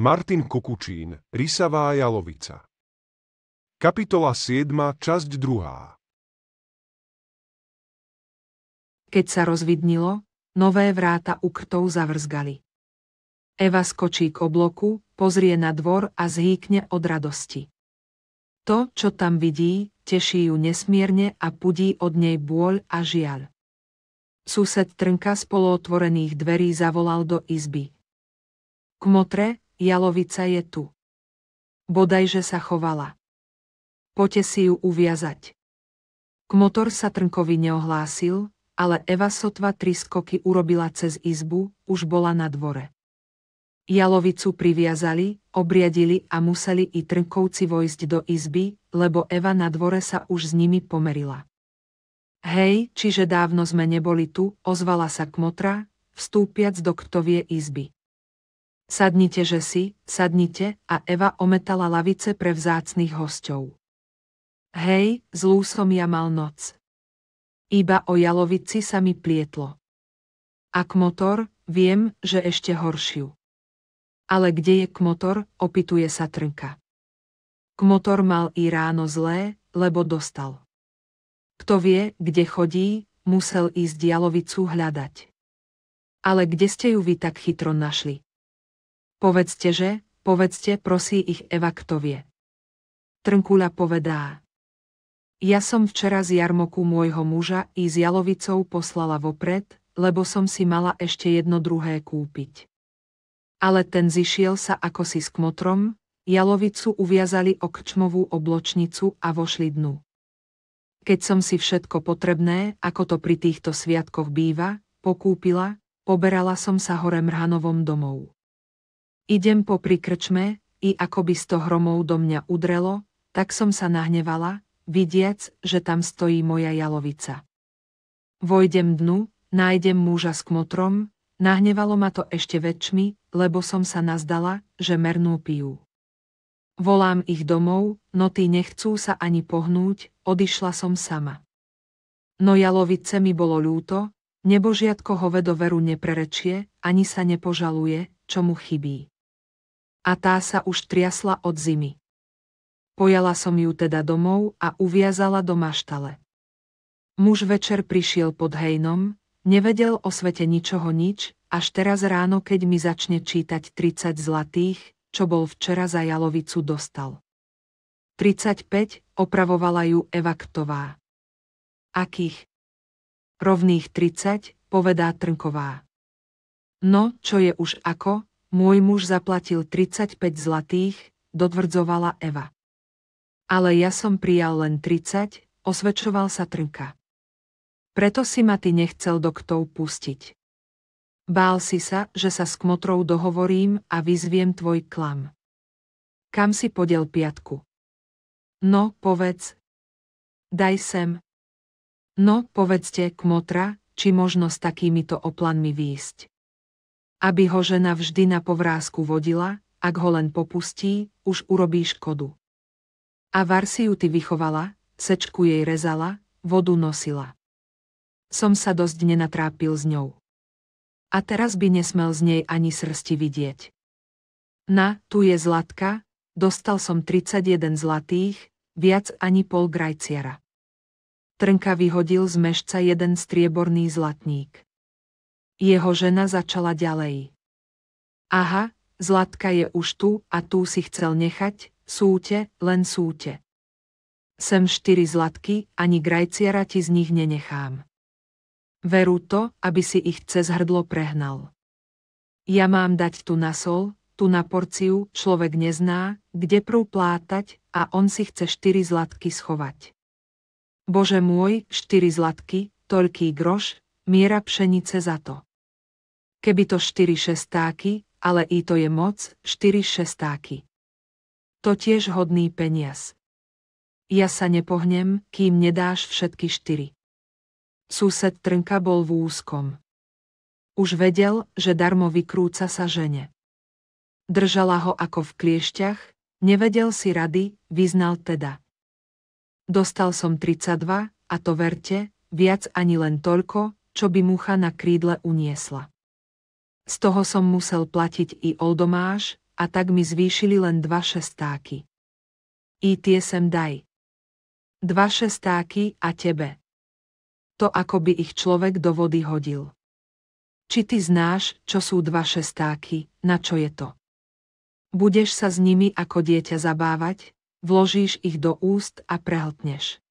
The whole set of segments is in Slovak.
Martin Kukučín, Risavá jalovica. Kapitola 7, časť 2. Keď sa rozvidnilo, nové vráta ukrtov zavrzgali. Eva skočí k obloku, pozrie na dvor a zhýkne od radosti. To, čo tam vidí, teší ju nesmierne a pudí od nej bôľ a žiaľ. Sused Trnka z polootvorených dverí zavolal do izby. Kmotre, jalovica je tu. Bodajže sa chovala. Poďte si ju uviazať. Kmotor sa Trnkovi neohlásil, ale Eva sotva tri skoky urobila cez izbu, už bola na dvore. Jalovicu priviazali, obriadili a museli i Trnkovci vojsť do izby, lebo Eva na dvore sa už s nimi pomerila. Hej, čiže dávno sme neboli tu, ozvala sa kmotra, vstúpiac do ktovie izby. Sadnite, že si, sadnite, a Eva ometala lavice pre vzácných hostov. Hej, zlú som ja mal noc. Iba o jalovici sa mi plietlo. A kmotor, viem, že ešte horšiu. Ale kde je kmotor, opituje sa trnka. Kmotor mal i ráno zlé, lebo dostal. Kto vie, kde chodí, musel ísť jalovicu hľadať. Ale kde ste ju vy tak chytro našli? Povedzte, že, povedzte, prosí ich evaktovie. Trnkuľa povedá. Ja som včera z jarmoku môjho muža i s jalovicou poslala vopred, lebo som si mala ešte jedno druhé kúpiť. Ale ten zišiel sa ako si s kmotrom, jalovicu uviazali o kčmovú obločnicu a vošli dnu. Keď som si všetko potrebné, ako to pri týchto sviatkoch býva, pokúpila, poberala som sa hore Mrhanovom domov. Idem po prikrčme, i ako by sto hromov do mňa udrelo, tak som sa nahnevala, vidiac, že tam stojí moja jalovica. Vojdem dnu, nájdem muža s kmotrom, nahnevalo ma to ešte väčšmi, lebo som sa nazdala, že mernú pijú. Volám ich domov, no tí nechcú sa ani pohnúť, odišla som sama. No jalovice mi bolo ľúto, nebožiatko hovedo veru neprerečie, ani sa nepožaluje, čo mu chybí a tá sa už triasla od zimy. Pojala som ju teda domov a uviazala do maštale. Muž večer prišiel pod hejnom, nevedel o svete ničoho nič, až teraz ráno, keď mi začne čítať 30 zlatých, čo bol včera za jalovicu dostal. 35, opravovala ju Evaktová. Akých? Rovných 30, povedá Trnková. No, čo je už ako, môj muž zaplatil 35 zlatých, dotvrdzovala Eva. Ale ja som prijal len 30, osvedčoval sa Trnka. Preto si ma ty nechcel do pustiť. Bál si sa, že sa s kmotrou dohovorím a vyzviem tvoj klam. Kam si podiel piatku? No, povedz. Daj sem. No, povedzte, kmotra, či možno s takýmito oplanmi výjsť aby ho žena vždy na povrázku vodila, ak ho len popustí, už urobí škodu. A Varsiu ty vychovala, sečku jej rezala, vodu nosila. Som sa dosť nenatrápil s ňou. A teraz by nesmel z nej ani srsti vidieť. Na, tu je zlatka, dostal som 31 zlatých, viac ani pol grajciara. Trnka vyhodil z mešca jeden strieborný zlatník. Jeho žena začala ďalej. Aha, Zlatka je už tu a tu si chcel nechať, súte, len súte. Sem štyri zlatky, ani grajciara ti z nich nenechám. Veru to, aby si ich cez hrdlo prehnal. Ja mám dať tu na sol, tu na porciu, človek nezná, kde prú plátať a on si chce štyri zlatky schovať. Bože môj, štyri zlatky, toľký groš, miera pšenice za to keby to štyri šestáky, ale i to je moc, štyri šestáky. To tiež hodný peniaz. Ja sa nepohnem, kým nedáš všetky štyri. Sused Trnka bol v úzkom. Už vedel, že darmo vykrúca sa žene. Držala ho ako v kliešťach, nevedel si rady, vyznal teda. Dostal som 32, a to verte, viac ani len toľko, čo by mucha na krídle uniesla. Z toho som musel platiť i oldomáš, a tak mi zvýšili len dva šestáky. I tie sem daj. Dva šestáky a tebe. To ako by ich človek do vody hodil. Či ty znáš, čo sú dva šestáky, na čo je to? Budeš sa s nimi ako dieťa zabávať, vložíš ich do úst a prehltneš.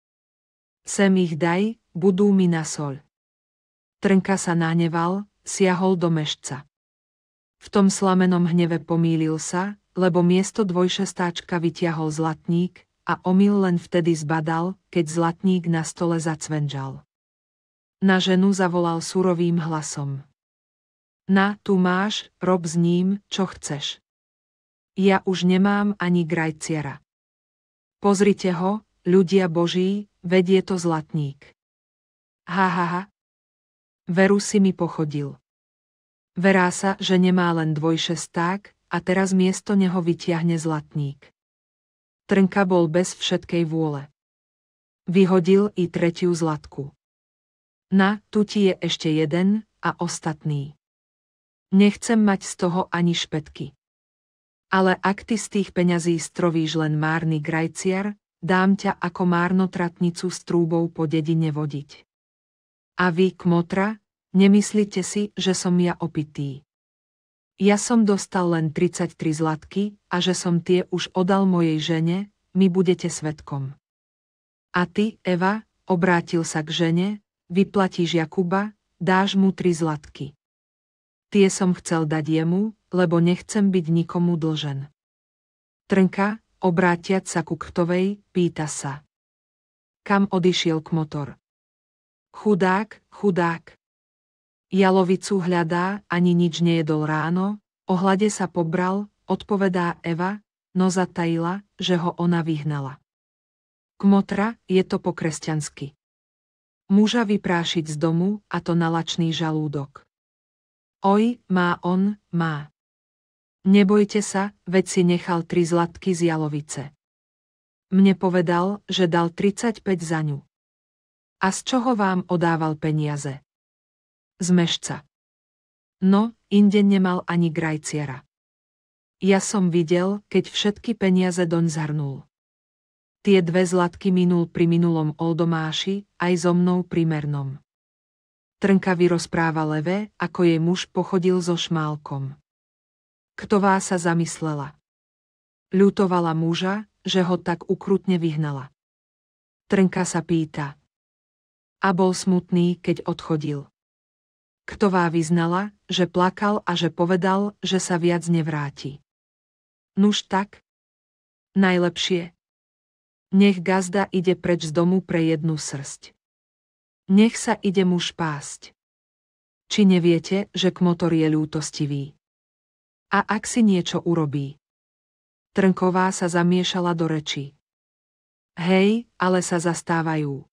Sem ich daj, budú mi na sol. Trnka sa naneval, siahol do mešca. V tom slamenom hneve pomýlil sa, lebo miesto dvojšestáčka vytiahol zlatník a omyl len vtedy zbadal, keď zlatník na stole zacvenžal. Na ženu zavolal surovým hlasom. Na, tu máš, rob s ním, čo chceš. Ja už nemám ani grajciera. Pozrite ho, ľudia boží, vedie to zlatník. Ha, ha, ha. Veru si mi pochodil. Verá sa, že nemá len dvojšesták a teraz miesto neho vytiahne zlatník. Trnka bol bez všetkej vôle. Vyhodil i tretiu zlatku. Na, tu ti je ešte jeden a ostatný. Nechcem mať z toho ani špetky. Ale ak ty z tých peňazí strovíš len márny grajciar, dám ťa ako márnotratnicu s trúbou po dedine vodiť. A vy, kmotra, Nemyslite si, že som ja opitý. Ja som dostal len 33 zlatky a že som tie už odal mojej žene, my budete svetkom. A ty, Eva, obrátil sa k žene, vyplatíš Jakuba, dáš mu tri zlatky. Tie som chcel dať jemu, lebo nechcem byť nikomu dlžen. Trnka, obrátiac sa ku Ktovej, pýta sa. Kam odišiel motor. Chudák, chudák. Jalovicu hľadá, ani nič nejedol ráno, ohľade sa pobral, odpovedá Eva, no zatajila, že ho ona vyhnala. Kmotra, je to po kresťansky. Muža vyprášiť z domu, a to na lačný žalúdok. Oj, má on, má. Nebojte sa, veď si nechal tri zlatky z jalovice. Mne povedal, že dal 35 za ňu. A z čoho vám odával peniaze? Zmešca. No, inde nemal ani grajciera. Ja som videl, keď všetky peniaze doň zhrnul. Tie dve zlatky minul pri minulom Oldomáši, aj so mnou pri Mernom. vyrozpráva rozpráva Leve, ako jej muž pochodil so šmálkom. Ktová sa zamyslela. Ľutovala muža, že ho tak ukrutne vyhnala. Trnka sa pýta. A bol smutný, keď odchodil. Ktová vyznala, že plakal a že povedal, že sa viac nevráti. Nuž tak? Najlepšie. Nech gazda ide preč z domu pre jednu srst. Nech sa ide muž pásť. Či neviete, že kmotor je ľútostivý? A ak si niečo urobí? Trnková sa zamiešala do reči. Hej, ale sa zastávajú.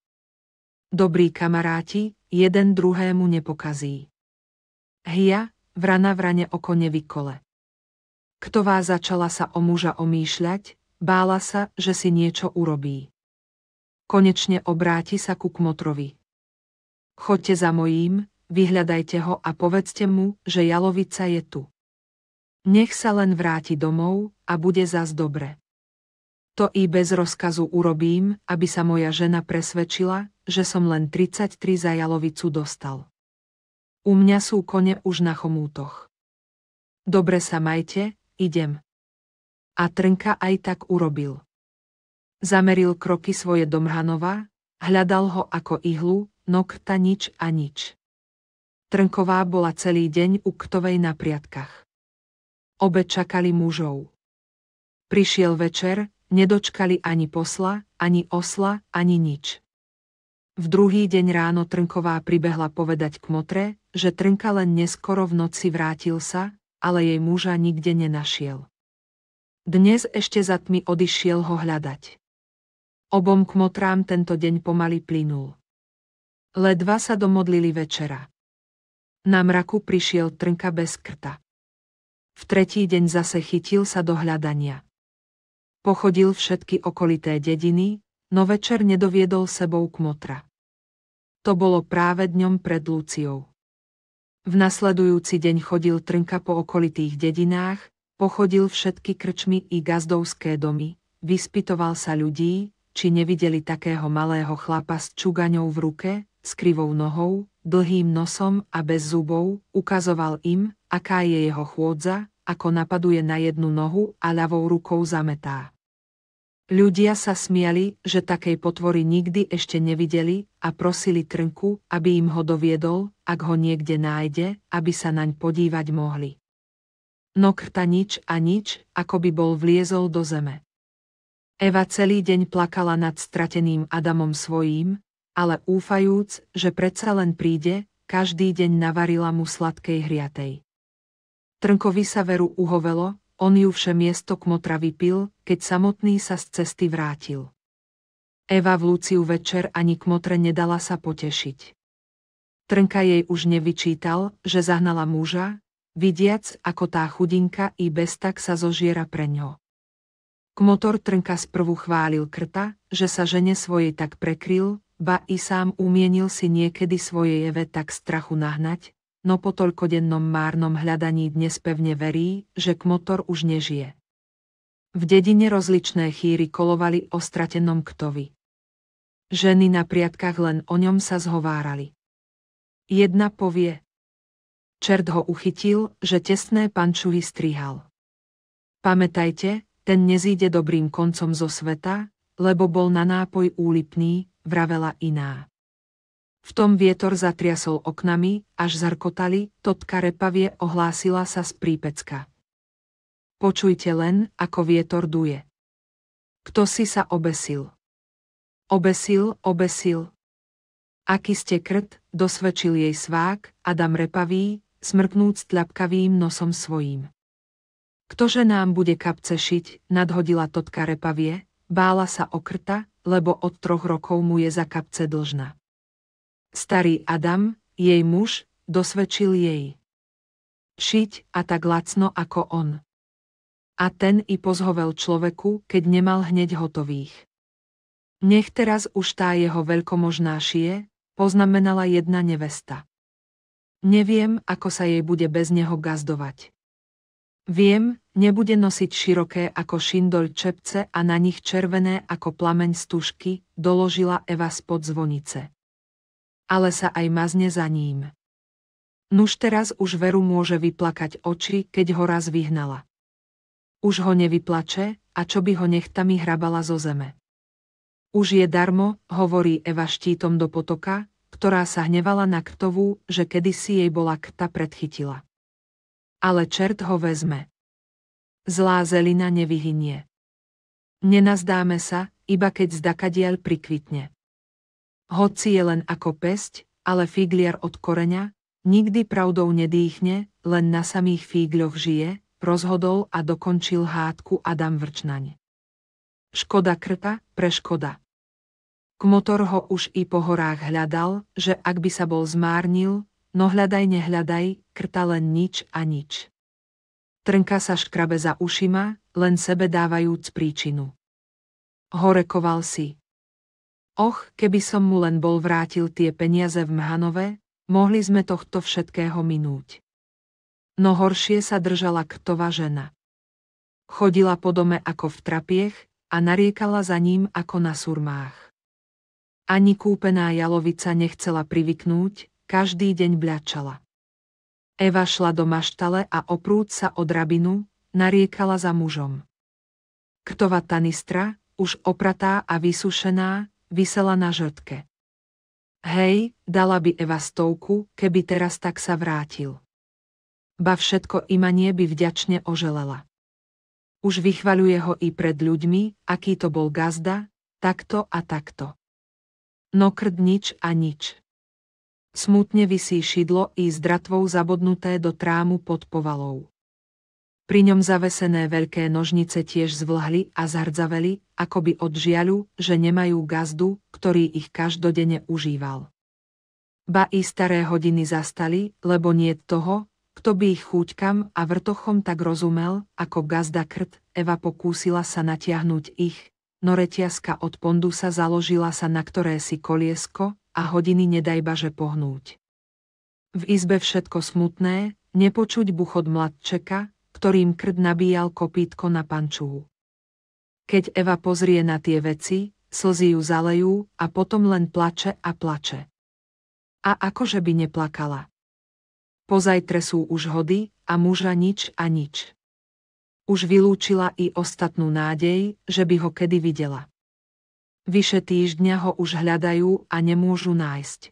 Dobrí kamaráti, jeden druhému nepokazí. Hia, vrana vrane oko nevykole. Ktová začala sa o muža omýšľať, bála sa, že si niečo urobí. Konečne obráti sa ku kmotrovi. Choďte za mojím, vyhľadajte ho a povedzte mu, že jalovica je tu. Nech sa len vráti domov a bude zas dobre. To i bez rozkazu urobím, aby sa moja žena presvedčila, že som len 33 za jalovicu dostal. U mňa sú kone už na chomútoch. Dobre sa majte, idem. A Trnka aj tak urobil. Zameril kroky svoje do Mhanova, hľadal ho ako ihlu, nokta nič a nič. Trnková bola celý deň u Ktovej na priatkach. Obe čakali mužov. Prišiel večer, nedočkali ani posla, ani osla, ani nič. V druhý deň ráno Trnková pribehla povedať k Motre, že Trnka len neskoro v noci vrátil sa, ale jej muža nikde nenašiel. Dnes ešte za tmy odišiel ho hľadať. Obom kmotrám tento deň pomaly plynul. Ledva sa domodlili večera. Na mraku prišiel Trnka bez krta. V tretí deň zase chytil sa do hľadania. Pochodil všetky okolité dediny, no večer nedoviedol sebou kmotra. To bolo práve dňom pred Luciou. V nasledujúci deň chodil Trnka po okolitých dedinách, pochodil všetky krčmy i gazdovské domy, vyspytoval sa ľudí, či nevideli takého malého chlapa s čugaňou v ruke, s krivou nohou, dlhým nosom a bez zubov, ukazoval im, aká je jeho chôdza, ako napaduje na jednu nohu a ľavou rukou zametá. Ľudia sa smiali, že takej potvory nikdy ešte nevideli a prosili Trnku, aby im ho doviedol, ak ho niekde nájde, aby sa naň podívať mohli. No krta nič a nič, ako by bol vliezol do zeme. Eva celý deň plakala nad strateným Adamom svojím, ale úfajúc, že predsa len príde, každý deň navarila mu sladkej hriatej. Trnkovi sa veru uhovelo, on ju vše miesto kmotra vypil, keď samotný sa z cesty vrátil. Eva v Luciu večer ani kmotre nedala sa potešiť. Trnka jej už nevyčítal, že zahnala muža, vidiac, ako tá chudinka i bez tak sa zožiera pre ňo. Kmotor Trnka sprvu chválil krta, že sa žene svojej tak prekryl, ba i sám umienil si niekedy svoje jeve tak strachu nahnať, no po toľkodennom márnom hľadaní dnes pevne verí, že kmotor už nežije. V dedine rozličné chýry kolovali o stratenom ktovi. Ženy na priatkách len o ňom sa zhovárali. Jedna povie. Čert ho uchytil, že tesné pančuhy strihal. Pamätajte, ten nezíde dobrým koncom zo sveta, lebo bol na nápoj úlipný, vravela iná. V tom vietor zatriasol oknami, až zarkotali, totka repavie ohlásila sa z prípecka. Počujte len, ako vietor duje. Kto si sa obesil? Obesil, obesil. Aký ste krt, dosvedčil jej svák, Adam repavý, smrknúc tľapkavým nosom svojím. Ktože nám bude kapce šiť, nadhodila totka repavie, bála sa okrta, lebo od troch rokov mu je za kapce dlžná. Starý Adam, jej muž, dosvedčil jej. Šiť a tak lacno ako on. A ten i pozhovel človeku, keď nemal hneď hotových. Nech teraz už tá jeho veľkomožná šie, poznamenala jedna nevesta. Neviem, ako sa jej bude bez neho gazdovať. Viem, nebude nosiť široké ako šindol čepce a na nich červené ako plameň stužky, doložila Eva spod zvonice ale sa aj mazne za ním. Nuž teraz už veru môže vyplakať oči, keď ho raz vyhnala. Už ho nevyplače, a čo by ho nechtami hrabala zo zeme. Už je darmo, hovorí Eva štítom do potoka, ktorá sa hnevala na ktovú, že kedysi jej bola kta predchytila. Ale čert ho vezme. Zlá zelina nevyhynie. Nenazdáme sa, iba keď zdakadiel prikvitne. Hoci je len ako pesť, ale figliar od koreňa, nikdy pravdou nedýchne, len na samých fígľoch žije, rozhodol a dokončil hádku Adam Vrčnaň. Škoda krta preškoda. Kmotor ho už i po horách hľadal, že ak by sa bol zmárnil, no hľadaj nehľadaj, krta len nič a nič. Trnka sa škrabe za ušima, len sebe dávajúc príčinu. Horekoval si. Och, keby som mu len bol vrátil tie peniaze v Mhanove, mohli sme tohto všetkého minúť. No horšie sa držala ktova žena. Chodila po dome ako v trapiech a nariekala za ním ako na surmách. Ani kúpená jalovica nechcela privyknúť, každý deň bľačala. Eva šla do maštale a oprúd sa od rabinu, nariekala za mužom. Ktova tanistra, už opratá a vysušená, vysela na žrtke. Hej, dala by Eva stovku, keby teraz tak sa vrátil. Ba všetko imanie by vďačne oželela. Už vychvaľuje ho i pred ľuďmi, aký to bol gazda, takto a takto. No krd nič a nič. Smutne vysí šidlo i zdratvou zabodnuté do trámu pod povalou. Pri ňom zavesené veľké nožnice tiež zvlhli a zardzaveli, by od žiaľu, že nemajú gazdu, ktorý ich každodene užíval. Ba i staré hodiny zastali, lebo nie toho, kto by ich chúťkam a vrtochom tak rozumel, ako gazda krt, Eva pokúsila sa natiahnuť ich, no reťazka od pondusa založila sa na ktoré si koliesko a hodiny nedajbaže pohnúť. V izbe všetko smutné, nepočuť buchod mladčeka, ktorým krd nabíjal kopítko na pančú. Keď Eva pozrie na tie veci, slzy ju zalejú a potom len plače a plače. A akože by neplakala. Pozajtre sú už hody a muža nič a nič. Už vylúčila i ostatnú nádej, že by ho kedy videla. Vyše týždňa ho už hľadajú a nemôžu nájsť.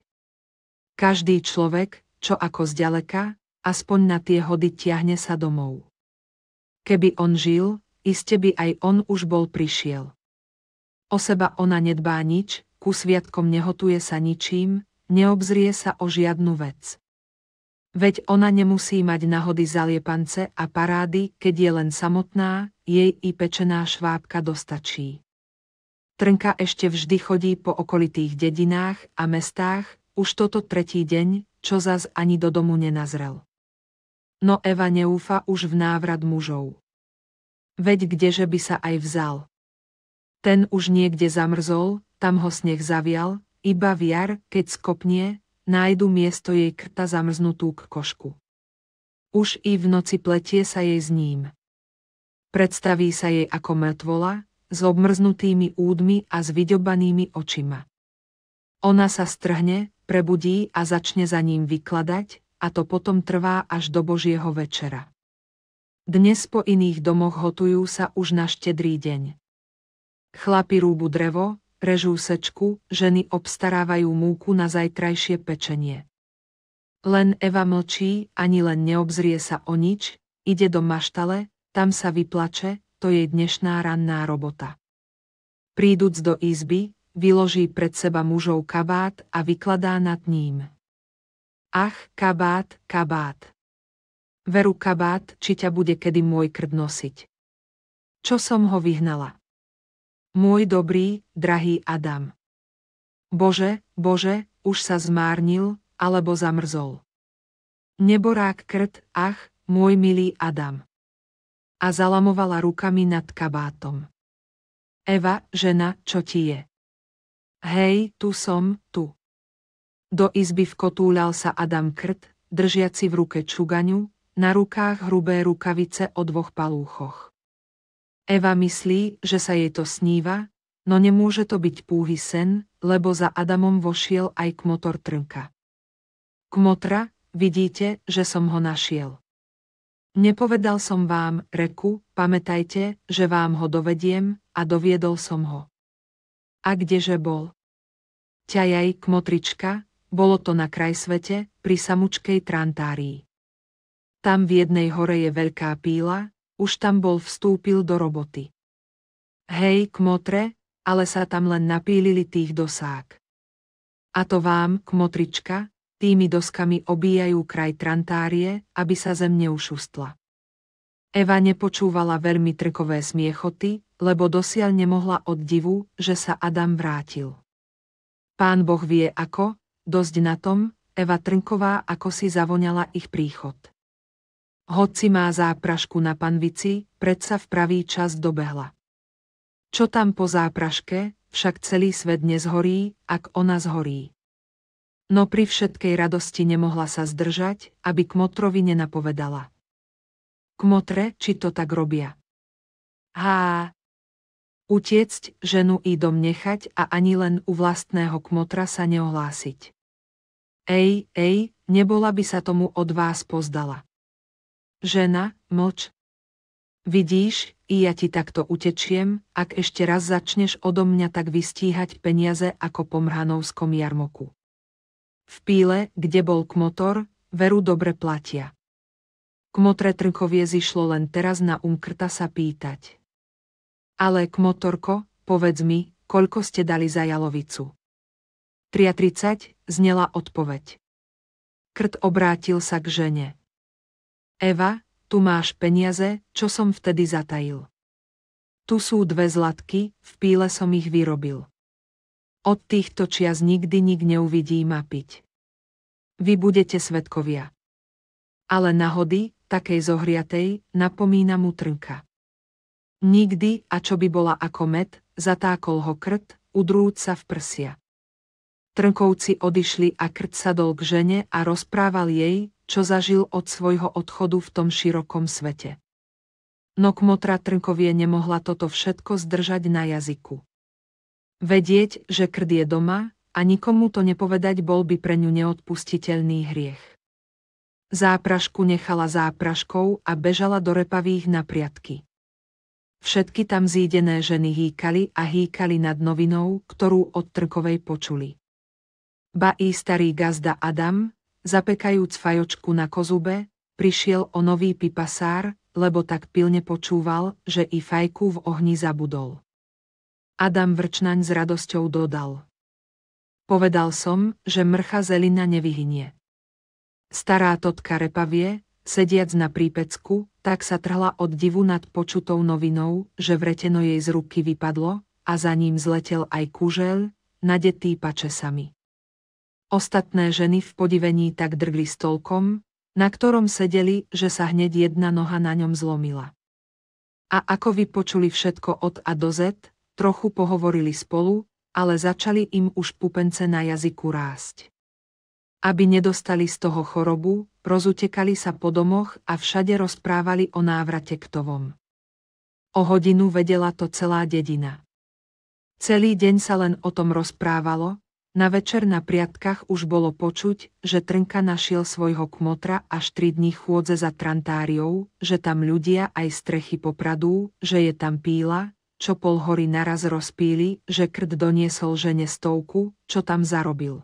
Každý človek, čo ako zďaleka, aspoň na tie hody tiahne sa domov. Keby on žil, iste by aj on už bol prišiel. O seba ona nedbá nič, ku sviatkom nehotuje sa ničím, neobzrie sa o žiadnu vec. Veď ona nemusí mať nahody zaliepance a parády, keď je len samotná, jej i pečená švábka dostačí. Trnka ešte vždy chodí po okolitých dedinách a mestách, už toto tretí deň, čo zas ani do domu nenazrel no Eva neúfa už v návrat mužov. Veď kdeže by sa aj vzal. Ten už niekde zamrzol, tam ho sneh zavial, iba v jar, keď skopnie, nájdu miesto jej krta zamrznutú k košku. Už i v noci pletie sa jej s ním. Predstaví sa jej ako mŕtvola, s obmrznutými údmi a s vyďobanými očima. Ona sa strhne, prebudí a začne za ním vykladať, a to potom trvá až do Božieho večera. Dnes po iných domoch hotujú sa už na štedrý deň. Chlapi rúbu drevo, režú sečku, ženy obstarávajú múku na zajtrajšie pečenie. Len Eva mlčí, ani len neobzrie sa o nič, ide do maštale, tam sa vyplače, to jej dnešná ranná robota. Príduc do izby, vyloží pred seba mužov kabát a vykladá nad ním. Ach, kabát, kabát. Veru kabát, či ťa bude kedy môj krd nosiť. Čo som ho vyhnala? Môj dobrý, drahý Adam. Bože, Bože, už sa zmárnil, alebo zamrzol. Neborák krt, ach, môj milý Adam. A zalamovala rukami nad kabátom. Eva, žena, čo ti je? Hej, tu som, tu. Do izby vkotúľal sa Adam Krt, držiaci v ruke čugaňu, na rukách hrubé rukavice o dvoch palúchoch. Eva myslí, že sa jej to sníva, no nemôže to byť púhy sen, lebo za Adamom vošiel aj kmotor Trnka. Kmotra, vidíte, že som ho našiel. Nepovedal som vám, reku, pamätajte, že vám ho dovediem, a doviedol som ho. A kdeže bol? Ťajaj, kmotrička, bolo to na kraj svete, pri samučkej trantárii. Tam v jednej hore je veľká píla, už tam bol vstúpil do roboty. Hej, kmotre, ale sa tam len napílili tých dosák. A to vám, kmotrička, tými doskami obíjajú kraj trantárie, aby sa zem neušustla. Eva nepočúvala veľmi trkové smiechoty, lebo dosiaľ nemohla od divu, že sa Adam vrátil. Pán Boh vie ako, Dosť na tom, Eva Trnková ako si zavoňala ich príchod. Hoci má záprašku na panvici, predsa v pravý čas dobehla. Čo tam po zápraške, však celý svet nezhorí, ak ona zhorí. No pri všetkej radosti nemohla sa zdržať, aby k motrovi nenapovedala. K motre či to tak robia? Há! Utiecť, ženu i dom nechať a ani len u vlastného kmotra sa neohlásiť. Ej, ej, nebola by sa tomu od vás pozdala. Žena, mlč. Vidíš, i ja ti takto utečiem, ak ešte raz začneš odo mňa tak vystíhať peniaze ako po mhanovskom jarmoku. V píle, kde bol kmotor, veru dobre platia. Kmotre Trnkovie zišlo len teraz na umkrta sa pýtať. Ale kmotorko, povedz mi, koľko ste dali za jalovicu? 33, znela odpoveď. Krt obrátil sa k žene. Eva, tu máš peniaze, čo som vtedy zatajil. Tu sú dve zlatky, v píle som ich vyrobil. Od týchto čias nikdy nik neuvidí ma piť. Vy budete svetkovia. Ale nahody, takej zohriatej, napomína mu trnka. Nikdy, a čo by bola ako med, zatákol ho krt, udrúc sa v prsia. Trnkovci odišli a Krt sadol k žene a rozprával jej, čo zažil od svojho odchodu v tom širokom svete. No kmotra Trnkovie nemohla toto všetko zdržať na jazyku. Vedieť, že Krd je doma, a nikomu to nepovedať bol by pre ňu neodpustiteľný hriech. Záprašku nechala zápraškou a bežala do repavých na priatky. Všetky tam zídené ženy hýkali a hýkali nad novinou, ktorú od Trkovej počuli. Ba i starý gazda Adam, zapekajúc fajočku na kozube, prišiel o nový pipasár, lebo tak pilne počúval, že i fajku v ohni zabudol. Adam Vrčnaň s radosťou dodal. Povedal som, že mrcha zelina nevyhynie. Stará totka repavie, sediac na prípecku, tak sa trhla od divu nad počutou novinou, že vreteno jej z ruky vypadlo, a za ním zletel aj kužel, nadetý pačesami. Ostatné ženy v podivení tak drgli stolkom, na ktorom sedeli, že sa hneď jedna noha na ňom zlomila. A ako vypočuli všetko od a do Z, trochu pohovorili spolu, ale začali im už pupence na jazyku rásť. Aby nedostali z toho chorobu, rozutekali sa po domoch a všade rozprávali o návrate k tovom. O hodinu vedela to celá dedina. Celý deň sa len o tom rozprávalo, na večer na priatkách už bolo počuť, že Trnka našiel svojho kmotra až tri dní chôdze za trantáriou, že tam ľudia aj strechy popradú, že je tam píla, čo pol hory naraz rozpíli, že krd doniesol žene stovku, čo tam zarobil.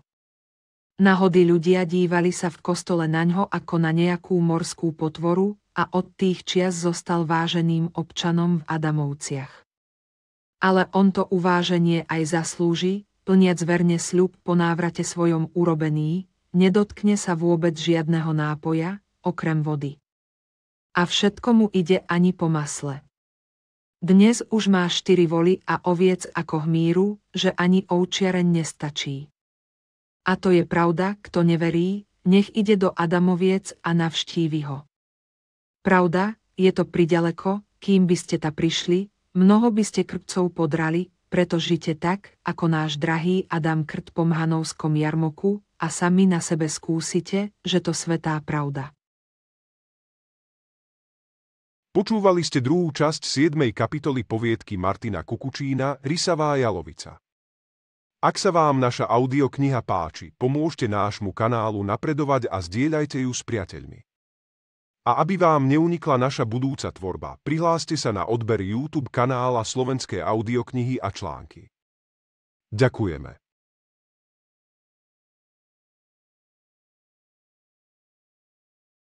Nahody ľudia dívali sa v kostole naňho ako na nejakú morskú potvoru a od tých čias zostal váženým občanom v Adamovciach. Ale on to uváženie aj zaslúži, plniac verne sľub po návrate svojom urobený, nedotkne sa vôbec žiadneho nápoja, okrem vody. A všetko mu ide ani po masle. Dnes už má štyri voly a oviec ako hmíru, že ani ovčiareň nestačí. A to je pravda, kto neverí, nech ide do Adamoviec a navštívi ho. Pravda, je to pridaleko, kým by ste ta prišli, mnoho by ste krpcov podrali, preto žite tak, ako náš drahý Adam Krt po mhanovskom jarmoku a sami na sebe skúsite, že to svetá pravda. Počúvali ste druhú časť 7. kapitoly poviedky Martina Kukučína Rysavá jalovica. Ak sa vám naša audiokniha páči, pomôžte nášmu kanálu napredovať a zdieľajte ju s priateľmi. A aby vám neunikla naša budúca tvorba, prihláste sa na odber YouTube kanála Slovenskej audioknihy a články. Ďakujeme.